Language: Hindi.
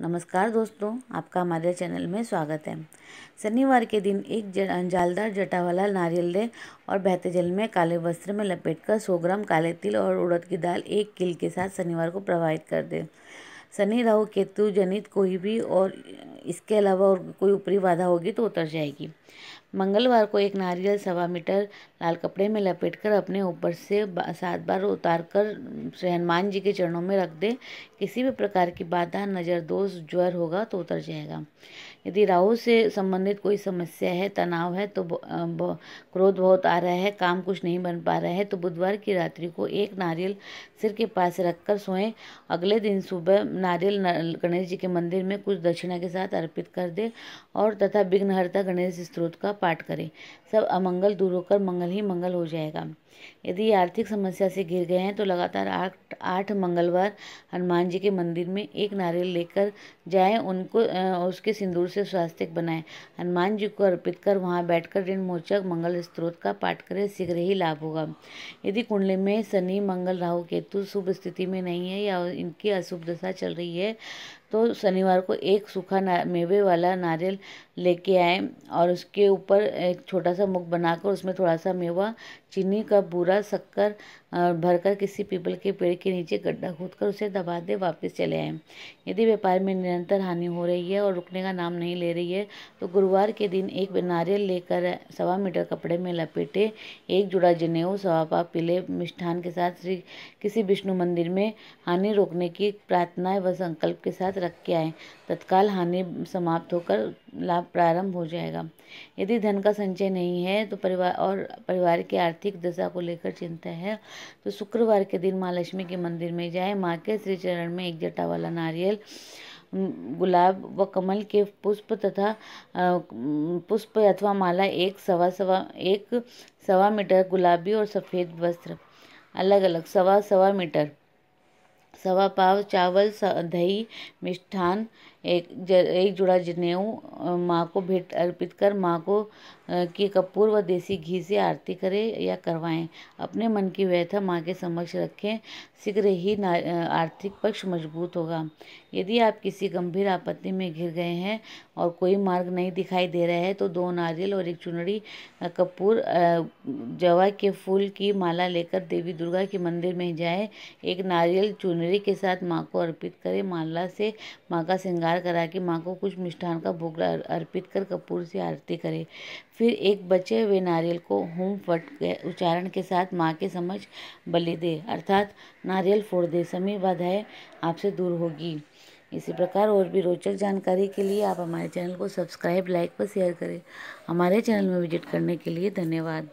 नमस्कार दोस्तों आपका हमारे चैनल में स्वागत है शनिवार के दिन एक जालदार जटा वाला नारियल दे और बहते जल में काले वस्त्र में लपेटकर सौ ग्राम काले तिल और उड़द की दाल एक किल के साथ शनिवार को प्रवाहित कर दे शनि राहु केतु जनित कोई भी और इसके अलावा और कोई ऊपरी बाधा होगी तो उतर जाएगी मंगलवार को एक नारियल सवा मीटर लाल कपड़े में लपेटकर अपने ऊपर से सात बार उतार कर हनुमान जी के चरणों में रख दे किसी भी प्रकार की बाधा नज़र दोष ज्वर होगा तो उतर जाएगा यदि राहु से संबंधित कोई समस्या है तनाव है तो क्रोध बहुत आ रहा है काम कुछ नहीं बन पा रहा है तो बुधवार की रात्रि को एक नारियल सिर के पास रख कर सोएं अगले दिन सुबह नारियल गणेश जी के मंदिर में कुछ दक्षिणा के साथ अर्पित कर दे और तथा विघ्नहरता गणेश स्त्रोत का पाठ करें सब अमंगल दूर होकर मंगल ही मंगल हो जाएगा यदि आर्थिक समस्या से घिर गए हैं तो लगातार आठ आठ मंगलवार हनुमान जी के मंदिर में एक नारियल लेकर जाएं उनको उसके सिंदूर से स्वास्थ्य बनाएं हनुमान जी को अर्पित कर वहां बैठकर ऋण मोचक मंगल स्त्रोत का पाठ करें शीघ्र ही लाभ होगा यदि कुंडली में शनि मंगल राहु केतु शुभ स्थिति में नहीं है या इनकी अशुभ दशा चल चल रही है तो शनिवार को एक सूखा ना मेवे वाला नारियल लेके आए और उसके ऊपर एक छोटा सा मुख बनाकर उसमें थोड़ा सा मेवा चीनी का बूरा शक्कर भरकर किसी पीपल के पेड़ के नीचे गड्ढा खोद कर उसे दबा दे वापस चले आए यदि व्यापार में निरंतर हानि हो रही है और रुकने का नाम नहीं ले रही है तो गुरुवार के दिन एक नारियल लेकर सवा मीटर कपड़े में लपेटे एक जुड़ा जनेऊ सवा पाप पीले मिष्ठान के साथ श्री किसी विष्णु मंदिर में हानि रोकने की प्रार्थनाएं व संकल्प के साथ रख के आए तत्काल हानि समाप्त होकर लाभ प्रारंभ हो जाएगा यदि धन का संचय नहीं है तो परिवार और परिवार की आर्थिक दशा को लेकर चिंता है तो शुक्रवार के दिन माँ लक्ष्मी के मंदिर में जाए माँ के श्री चरण में एक जटा वाला नारियल गुलाब व कमल के पुष्प तथा पुष्प अथवा माला एक सवा सवा एक सवा मीटर गुलाबी और सफ़ेद वस्त्र अलग अलग सवा सवा मीटर सवा पाव चावल दही मिष्ठान एक एक जुड़ा जनेऊ माँ को भेंट अर्पित कर माँ को की कपूर व देसी घी से आरती करें या करवाएं अपने मन की व्यथा माँ के समक्ष रखें शीघ्र ही आर्थिक पक्ष मजबूत होगा यदि आप किसी गंभीर आपत्ति में घिर गए हैं और कोई मार्ग नहीं दिखाई दे रहा है तो दो नारियल और एक चुनड़ी कपूर जवा के फूल की माला लेकर देवी दुर्गा के मंदिर में जाए एक नारियल चुनरी मयूरी के साथ माँ को अर्पित करें माला से माँ का श्रृंगार करा के माँ को कुछ मिष्ठान का भोग अर्पित कर कपूर से आरती करें फिर एक बचे हुए नारियल को होम फट के उच्चारण के साथ माँ के समझ बलि दे अर्थात नारियल फोड़ दे समय बाधाएँ आपसे दूर होगी इसी प्रकार और भी रोचक जानकारी के लिए आप हमारे चैनल को सब्सक्राइब लाइक व शेयर करें हमारे चैनल में विजिट करने के लिए धन्यवाद